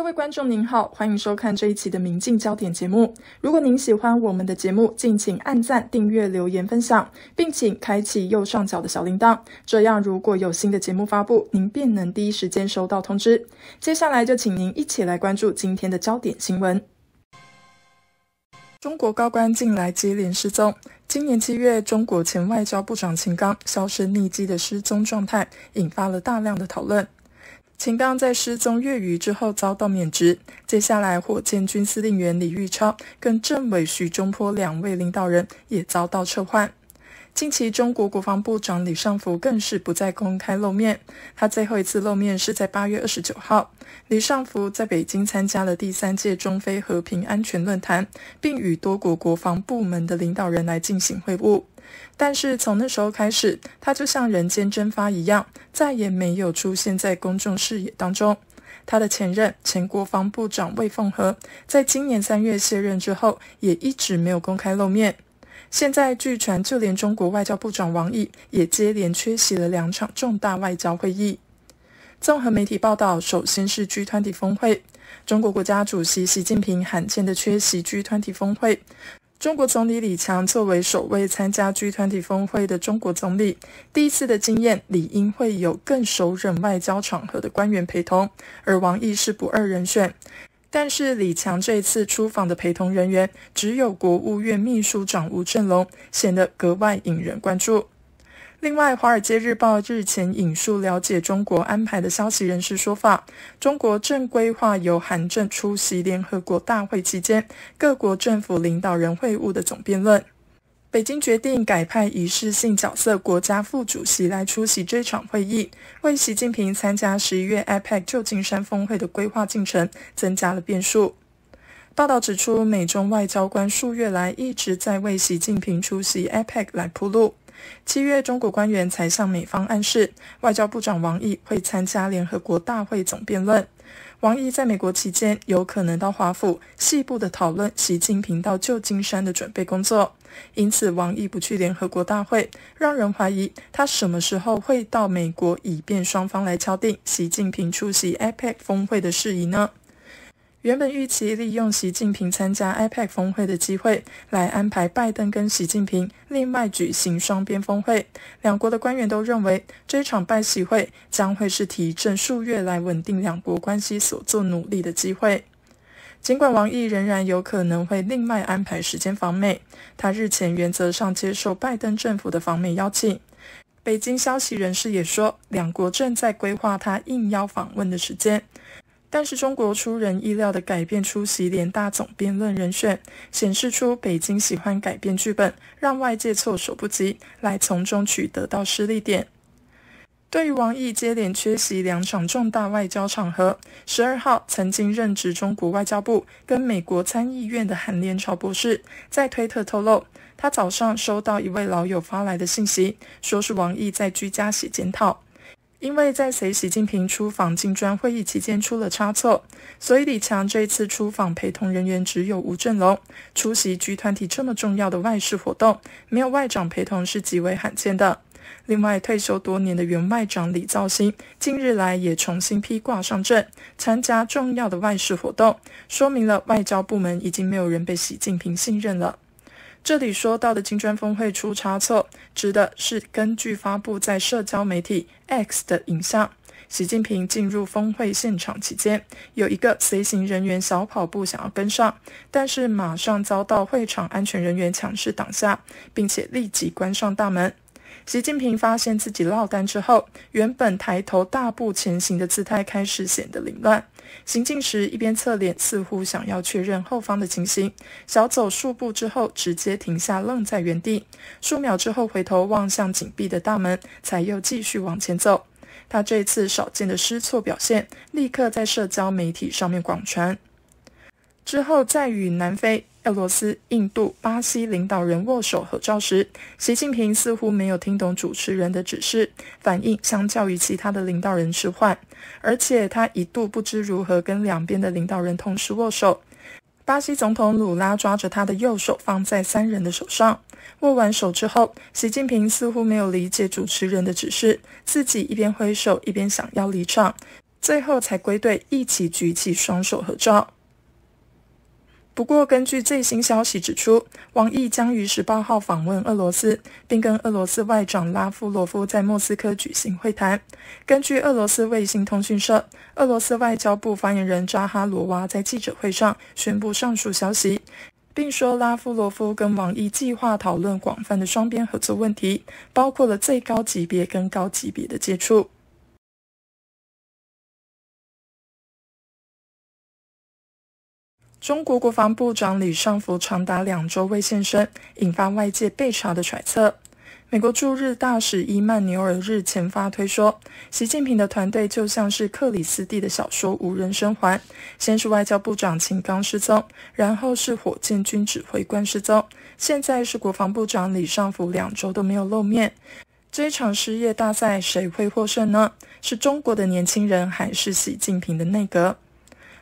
各位观众您好，欢迎收看这一期的《明镜焦点》节目。如果您喜欢我们的节目，敬请按赞、订阅、留言、分享，并请开启右上角的小铃铛，这样如果有新的节目发布，您便能第一时间收到通知。接下来就请您一起来关注今天的焦点新闻：中国高官近来接连失踪。今年七月，中国前外交部长秦刚消失匿迹的失踪状态，引发了大量的讨论。秦刚在失踪越狱之后遭到免职，接下来火箭军司令员李玉超跟政委徐中坡两位领导人也遭到撤换。近期，中国国防部长李尚福更是不再公开露面，他最后一次露面是在八月二十九号，李尚福在北京参加了第三届中非和平安全论坛，并与多国国防部门的领导人来进行会晤。但是从那时候开始，他就像人间蒸发一样，再也没有出现在公众视野当中。他的前任前国防部长魏凤和，在今年三月卸任之后，也一直没有公开露面。现在据传，就连中国外交部长王毅也接连缺席了两场重大外交会议。综合媒体报道，首先是 G 团体峰会，中国国家主席习近平罕见的缺席 G 团体峰会。中国总理李强作为首位参加 g 团体峰会的中国总理，第一次的经验理应会有更熟稔外交场合的官员陪同，而王毅是不二人选。但是李强这次出访的陪同人员只有国务院秘书长吴振龙，显得格外引人关注。另外，《华尔街日报》日前引述了解中国安排的消息人士说法，中国正规划由韩正出席联合国大会期间各国政府领导人会晤的总辩论。北京决定改派仪式性角色国家副主席来出席这场会议，为习近平参加十一月 APEC 旧金山峰会的规划进程增加了变数。报道指出，美中外交官数月来一直在为习近平出席 APEC 来铺路。七月，中国官员才向美方暗示，外交部长王毅会参加联合国大会总辩论。王毅在美国期间，有可能到华府，细部的讨论习近平到旧金山的准备工作。因此，王毅不去联合国大会，让人怀疑他什么时候会到美国，以便双方来敲定习近平出席 APEC 峰会的事宜呢？原本预期利用习近平参加 APEC 峰会的机会，来安排拜登跟习近平另外举行双边峰会。两国的官员都认为，这场拜喜会将会是提振数月来稳定两国关系所做努力的机会。尽管王毅仍然有可能会另外安排时间访美，他日前原则上接受拜登政府的访美邀请。北京消息人士也说，两国正在规划他应邀访问的时间。但是中国出人意料地改变出席联大总辩论人选，显示出北京喜欢改变剧本，让外界措手不及，来从中取得到失利点。对于王毅接连缺席两场重大外交场合，十二号曾经任职中国外交部跟美国参议院的韩连朝博士在推特透露，他早上收到一位老友发来的信息，说是王毅在居家洗检套。因为在随习近平出访金砖会议期间出了差错，所以李强这一次出访陪同人员只有吴振龙出席局团体这么重要的外事活动，没有外长陪同是极为罕见的。另外，退休多年的原外长李肇星近日来也重新披挂上阵，参加重要的外事活动，说明了外交部门已经没有人被习近平信任了。这里说到的金砖峰会出差错，指的是根据发布在社交媒体 X 的影像，习近平进入峰会现场期间，有一个随行人员小跑步想要跟上，但是马上遭到会场安全人员强势挡下，并且立即关上大门。习近平发现自己落单之后，原本抬头大步前行的姿态开始显得凌乱。行进时，一边侧脸，似乎想要确认后方的情形。小走数步之后，直接停下，愣在原地。数秒之后，回头望向紧闭的大门，才又继续往前走。他这次少见的失措表现，立刻在社交媒体上面广传。之后，再与南非。俄罗斯、印度、巴西领导人握手合照时，习近平似乎没有听懂主持人的指示，反应相较于其他的领导人迟缓，而且他一度不知如何跟两边的领导人同时握手。巴西总统鲁拉抓着他的右手放在三人的手上，握完手之后，习近平似乎没有理解主持人的指示，自己一边挥手一边想要离场，最后才归队一起举起双手合照。不过，根据最新消息指出，网易将于十八号访问俄罗斯，并跟俄罗斯外长拉夫罗夫在莫斯科举行会谈。根据俄罗斯卫星通讯社，俄罗斯外交部发言人扎哈罗娃在记者会上宣布上述消息，并说拉夫罗夫跟网易计划讨论广泛的双边合作问题，包括了最高级别跟高级别的接触。中国国防部长李尚福长达两周未现身，引发外界被查的揣测。美国驻日大使伊曼纽尔日前发推说：“习近平的团队就像是克里斯蒂的小说《无人生还》。先是外交部长秦刚失踪，然后是火箭军指挥官失踪，现在是国防部长李尚福两周都没有露面。这场失业大赛，谁会获胜呢？是中国的年轻人，还是习近平的内阁？”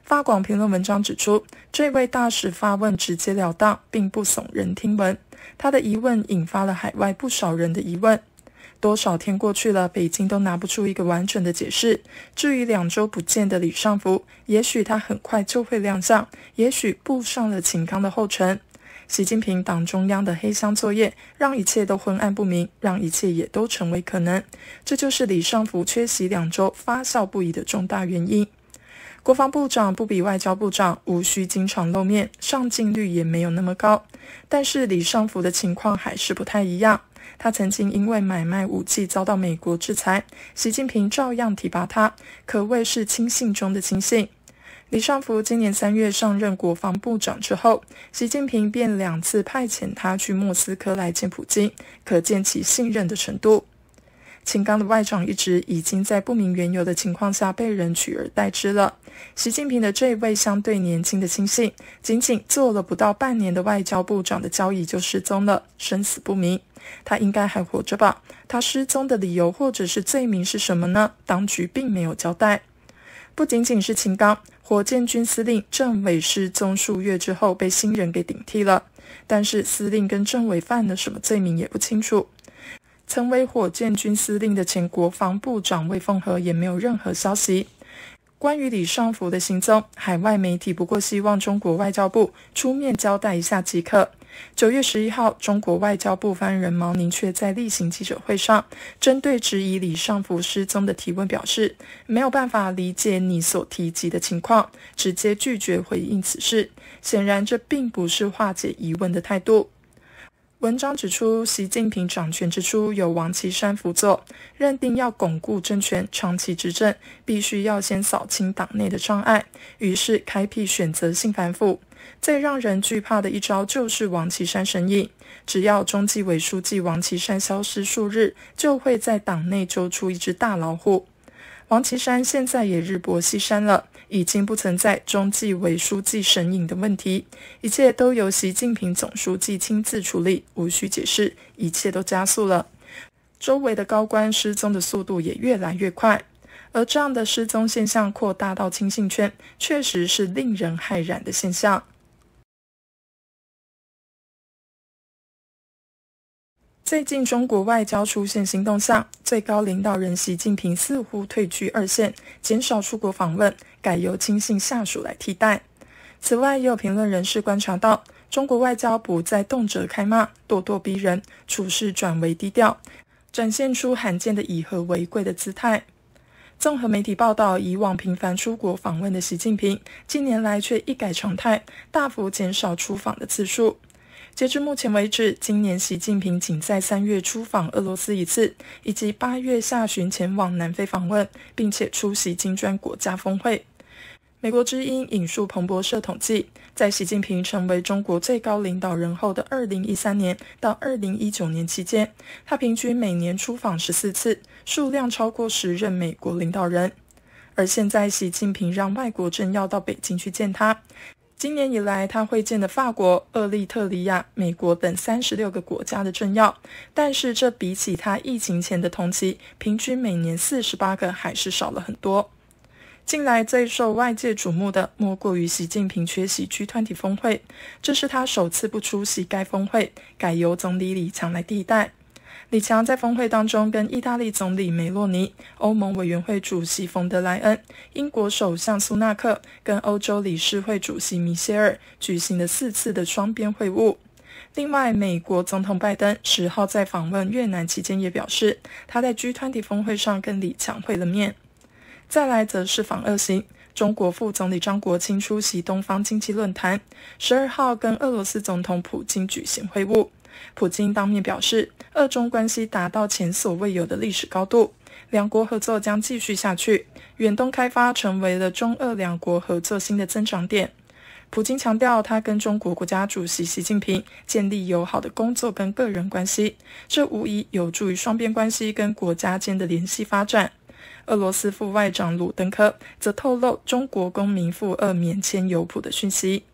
发广评论文章指出，这位大使发问直截了当，并不耸人听闻。他的疑问引发了海外不少人的疑问。多少天过去了，北京都拿不出一个完整的解释。至于两周不见的李尚福，也许他很快就会亮相，也许步上了秦刚的后尘。习近平党中央的黑箱作业，让一切都昏暗不明，让一切也都成为可能。这就是李尚福缺席两周发酵不已的重大原因。国防部长不比外交部长，无需经常露面，上镜率也没有那么高。但是李尚福的情况还是不太一样。他曾经因为买卖武器遭到美国制裁，习近平照样提拔他，可谓是亲信中的亲信。李尚福今年三月上任国防部长之后，习近平便两次派遣他去莫斯科来见普京，可见其信任的程度。秦刚的外长一职已经在不明缘由的情况下被人取而代之了。习近平的这位相对年轻的亲信，仅仅做了不到半年的外交部长的交椅就失踪了，生死不明。他应该还活着吧？他失踪的理由或者是罪名是什么呢？当局并没有交代。不仅仅是秦刚，火箭军司令政委失踪数月之后被新人给顶替了，但是司令跟政委犯的什么罪名也不清楚。曾为火箭军司令的前国防部长魏凤和也没有任何消息。关于李尚福的行踪，海外媒体不过希望中国外交部出面交代一下即可。九月十一号，中国外交部发言人毛宁却在例行记者会上，针对质疑李尚福失踪的提问表示，没有办法理解你所提及的情况，直接拒绝回应此事。显然，这并不是化解疑问的态度。文章指出，习近平掌权之初有王岐山辅佐，认定要巩固政权、长期执政，必须要先扫清党内的障碍，于是开辟选择性反腐。最让人惧怕的一招就是王岐山神隐，只要中纪委书记王岐山消失数日，就会在党内揪出一只大老虎。王岐山现在也日薄西山了。已经不存在中纪委书记神隐的问题，一切都由习近平总书记亲自处理，无需解释，一切都加速了。周围的高官失踪的速度也越来越快，而这样的失踪现象扩大到亲信圈，确实是令人骇然的现象。最近中国外交出现新动向，最高领导人习近平似乎退居二线，减少出国访问，改由亲信下属来替代。此外，也有评论人士观察到，中国外交不再动辄开骂、咄咄逼人，处事转为低调，展现出罕见的以和为贵的姿态。综合媒体报道，以往频繁出国访问的习近平，近年来却一改常态，大幅减少出访的次数。截至目前为止，今年习近平仅在三月出访俄罗斯一次，以及八月下旬前往南非访问，并且出席金砖国家峰会。美国之音引述彭博社统计，在习近平成为中国最高领导人后的2013年到2019年期间，他平均每年出访十四次，数量超过十任美国领导人。而现在，习近平让外国政要到北京去见他。今年以来，他会见的法国、厄立特里亚、美国等三十六个国家的政要，但是这比起他疫情前的同期平均每年四十八个，还是少了很多。近来最受外界瞩目的，莫过于习近平缺席 G20 峰会，这是他首次不出席该峰会，改由总理李强来替代。李强在峰会当中跟意大利总理梅洛尼、欧盟委员会主席冯德莱恩、英国首相苏纳克跟欧洲理事会主席米歇尔举行了四次的双边会晤。另外，美国总统拜登十号在访问越南期间也表示，他在 G20 峰会上跟李强会了面。再来则是反俄行，中国副总理张国清出席东方经济论坛，十二号跟俄罗斯总统普京举行会晤。普京当面表示，俄中关系达到前所未有的历史高度，两国合作将继续下去。远东开发成为了中俄两国合作新的增长点。普京强调，他跟中国国家主席习近平建立友好的工作跟个人关系，这无疑有助于双边关系跟国家间的联系发展。俄罗斯副外长鲁登科则透露，中国公民赴俄免签有谱的讯息。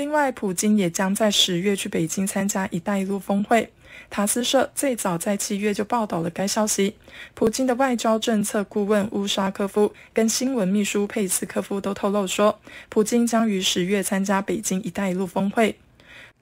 另外，普京也将在十月去北京参加“一带一路”峰会。塔斯社最早在七月就报道了该消息。普京的外交政策顾问乌沙科夫跟新闻秘书佩斯科夫都透露说，普京将于十月参加北京“一带一路”峰会。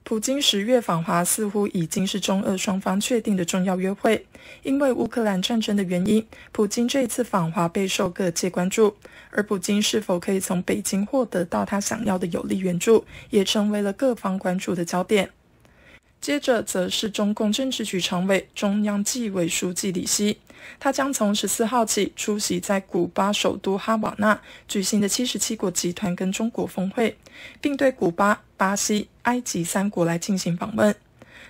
普京十月访华似乎已经是中俄双方确定的重要约会。因为乌克兰战争的原因，普京这一次访华备受各界关注。而普京是否可以从北京获得到他想要的有力援助，也成为了各方关注的焦点。接着则是中共政治局常委、中央纪委书记李希，他将从十四号起出席在古巴首都哈瓦那举行的七十七国集团跟中国峰会，并对古巴。巴西、埃及三国来进行访问。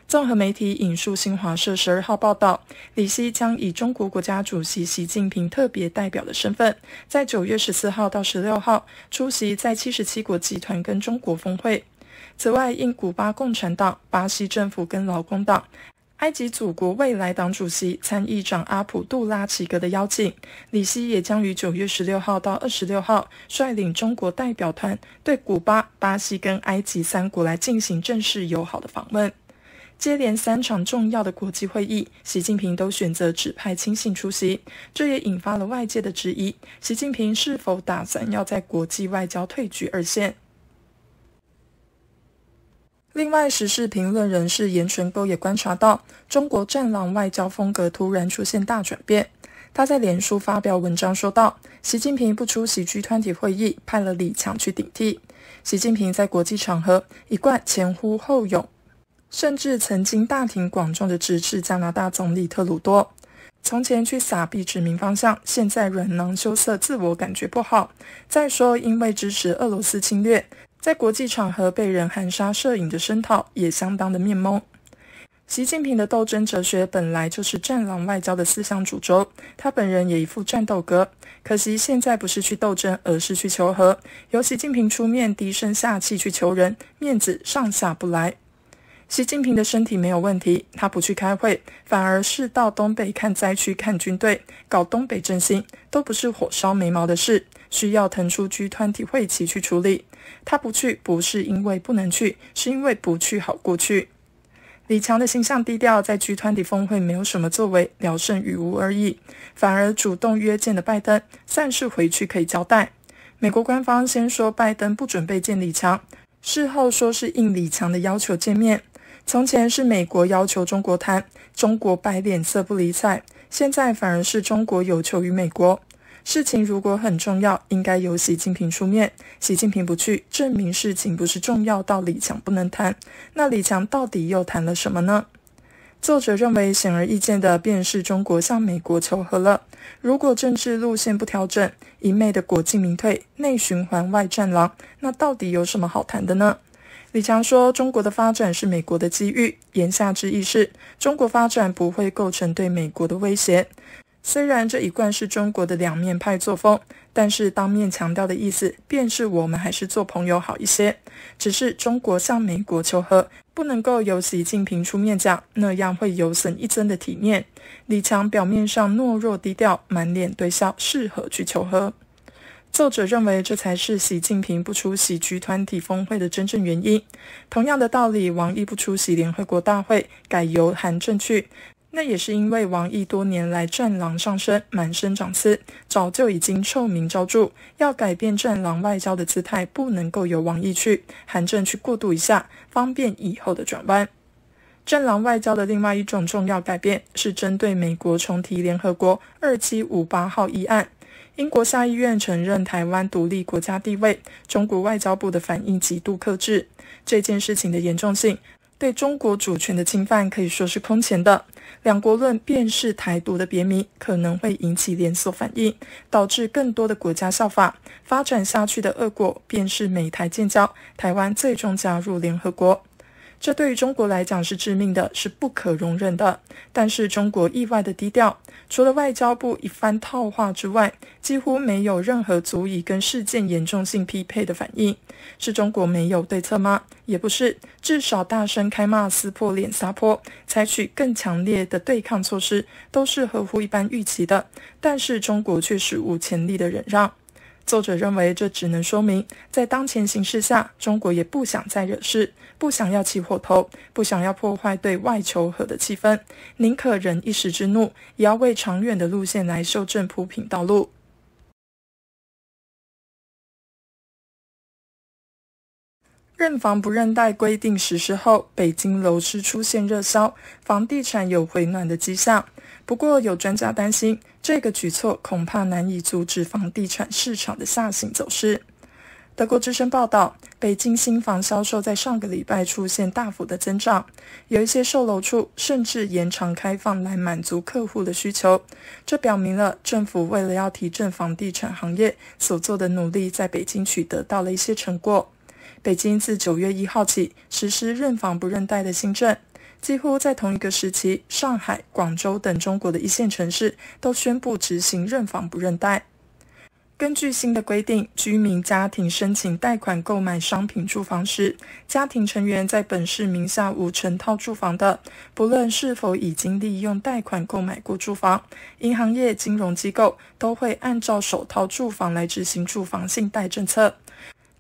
综合媒体引述新华社十二号报道，李希将以中国国家主席习近平特别代表的身份，在九月十四号到十六号出席在七十七国集团跟中国峰会。此外，应古巴共产党、巴西政府跟劳工党。埃及祖国未来党主席、参议长阿卜杜拉齐格的邀请，李希也将于九月十六号到二十六号率领中国代表团对古巴、巴西跟埃及三国来进行正式友好的访问。接连三场重要的国际会议，习近平都选择指派亲信出席，这也引发了外界的质疑：习近平是否打算要在国际外交退居二线？另外，时事评论人士严全沟也观察到，中国战狼外交风格突然出现大转变。他在脸书发表文章说道：“习近平不出，席聚团体会议，派了李强去顶替。习近平在国际场合一贯前呼后拥，甚至曾经大庭广众的指斥加拿大总理特鲁多。从前去撒币指明方向，现在软囊羞涩，自我感觉不好。再说，因为支持俄罗斯侵略。”在国际场合被人含沙射影的声讨也相当的面懵。习近平的斗争哲学本来就是战狼外交的思想主轴，他本人也一副战斗格。可惜现在不是去斗争，而是去求和，由习近平出面低声下气去求人，面子上下不来。习近平的身体没有问题，他不去开会，反而是到东北看灾区、看军队，搞东北振兴，都不是火烧眉毛的事，需要腾出居团体会旗去处理。他不去，不是因为不能去，是因为不去好过去。李强的形象低调，在 g 团里峰会没有什么作为，聊胜于无而已。反而主动约见了拜登，算是回去可以交代。美国官方先说拜登不准备见李强，事后说是应李强的要求见面。从前是美国要求中国谈，中国摆脸色不理睬，现在反而是中国有求于美国。事情如果很重要，应该由习近平出面。习近平不去，证明事情不是重要。道理强不能谈。那李强到底又谈了什么呢？作者认为，显而易见的便是中国向美国求和了。如果政治路线不调整，一味的国进民退、内循环外战狼，那到底有什么好谈的呢？李强说：“中国的发展是美国的机遇。”言下之意是，中国发展不会构成对美国的威胁。虽然这一贯是中国的两面派作风，但是当面强调的意思，便是我们还是做朋友好一些。只是中国向美国求和，不能够由习近平出面讲，那样会有损一尊的体面。李强表面上懦弱低调，满脸堆笑，适合去求和。作者认为，这才是习近平不出席局团体峰会的真正原因。同样的道理，王毅不出席联合国大会，改由韩正去。那也是因为王毅多年来战狼上身，满身长刺，早就已经臭名昭著。要改变战狼外交的姿态，不能够由王毅去，韩正去过渡一下，方便以后的转弯。战狼外交的另外一种重要改变是针对美国重提联合国二七五八号议案，英国下议院承认台湾独立国家地位，中国外交部的反应极度克制。这件事情的严重性，对中国主权的侵犯可以说是空前的。两国论便是台独的别名，可能会引起连锁反应，导致更多的国家效法。发展下去的恶果，便是美台建交，台湾最终加入联合国。这对于中国来讲是致命的，是不可容忍的。但是中国意外的低调，除了外交部一番套话之外，几乎没有任何足以跟事件严重性匹配的反应。是中国没有对策吗？也不是，至少大声开骂、撕破脸、撒泼、采取更强烈的对抗措施，都是合乎一般预期的。但是中国却史无前例的忍让。作者认为，这只能说明，在当前形势下，中国也不想再惹事，不想要起火头，不想要破坏对外求和的气氛，宁可忍一时之怒，也要为长远的路线来修正铺平道路。认房不认贷规定实施后，北京楼市出现热销，房地产有回暖的迹象。不过，有专家担心，这个举措恐怕难以阻止房地产市场的下行走势。德国之声报道，北京新房销售在上个礼拜出现大幅的增长，有一些售楼处甚至延长开放来满足客户的需求。这表明了政府为了要提振房地产行业所做的努力，在北京取得到了一些成果。北京自九月一号起实施认房不认贷的新政，几乎在同一个时期，上海、广州等中国的一线城市都宣布执行认房不认贷。根据新的规定，居民家庭申请贷款购买商品住房时，家庭成员在本市名下无成套住房的，不论是否已经利用贷款购买过住房，银行业金融机构都会按照首套住房来执行住房信贷政策。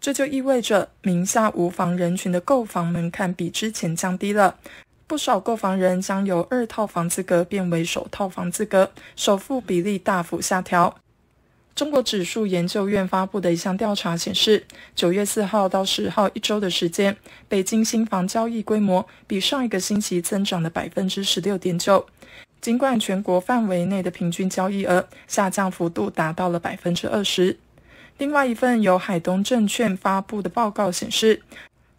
这就意味着名下无房人群的购房门槛比之前降低了，不少购房人将由二套房资格变为首套房资格，首付比例大幅下调。中国指数研究院发布的一项调查显示，九月四号到十号一周的时间，北京新房交易规模比上一个星期增长了百分之十六点九，尽管全国范围内的平均交易额下降幅度达到了百分之二十。另外一份由海东证券发布的报告显示，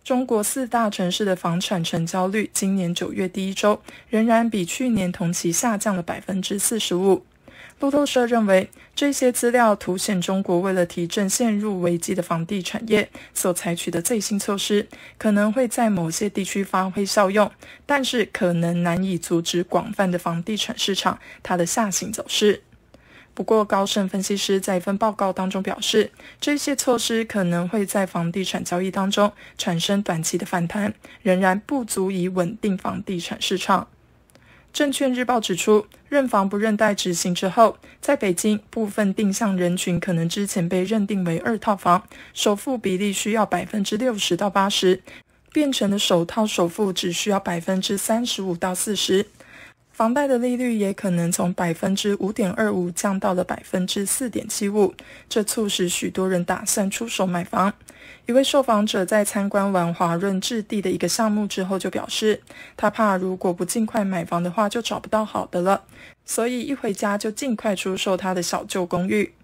中国四大城市的房产成交率今年九月第一周仍然比去年同期下降了百分之四十五。路透社认为，这些资料凸显中国为了提振陷入危机的房地产业所采取的最新措施可能会在某些地区发挥效用，但是可能难以阻止广泛的房地产市场它的下行走势。不过，高盛分析师在一份报告当中表示，这些措施可能会在房地产交易当中产生短期的反弹，仍然不足以稳定房地产市场。证券日报指出，认房不认贷执行之后，在北京部分定向人群可能之前被认定为二套房，首付比例需要百分之六十到八十，变成的首套首付只需要百分之三十五到四十。房贷的利率也可能从百分之五点二五降到了百分之四点七五，这促使许多人打算出手买房。一位受访者在参观完华润置地的一个项目之后就表示，他怕如果不尽快买房的话，就找不到好的了，所以一回家就尽快出售他的小旧公寓。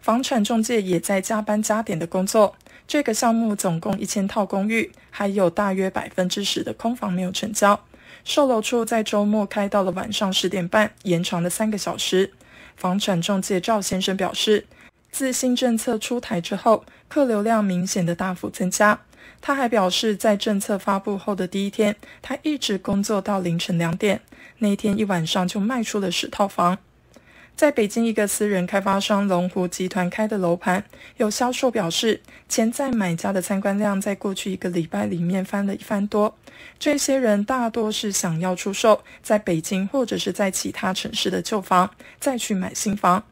房产中介也在加班加点的工作。这个项目总共一千套公寓，还有大约百分之十的空房没有成交。售楼处在周末开到了晚上十点半，延长了三个小时。房产中介赵先生表示，自新政策出台之后，客流量明显的大幅增加。他还表示，在政策发布后的第一天，他一直工作到凌晨两点，那天一晚上就卖出了十套房。在北京一个私人开发商龙湖集团开的楼盘，有销售表示，潜在买家的参观量在过去一个礼拜里面翻了一番多。这些人大多是想要出售在北京或者是在其他城市的旧房，再去买新房。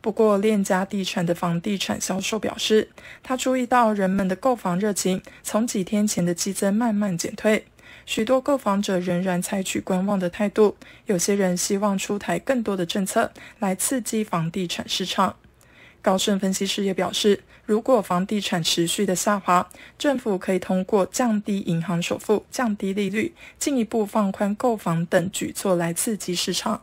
不过，链家地产的房地产销售表示，他注意到人们的购房热情从几天前的激增慢慢减退。许多购房者仍然采取观望的态度，有些人希望出台更多的政策来刺激房地产市场。高盛分析师也表示，如果房地产持续的下滑，政府可以通过降低银行首付、降低利率、进一步放宽购房等举措来刺激市场。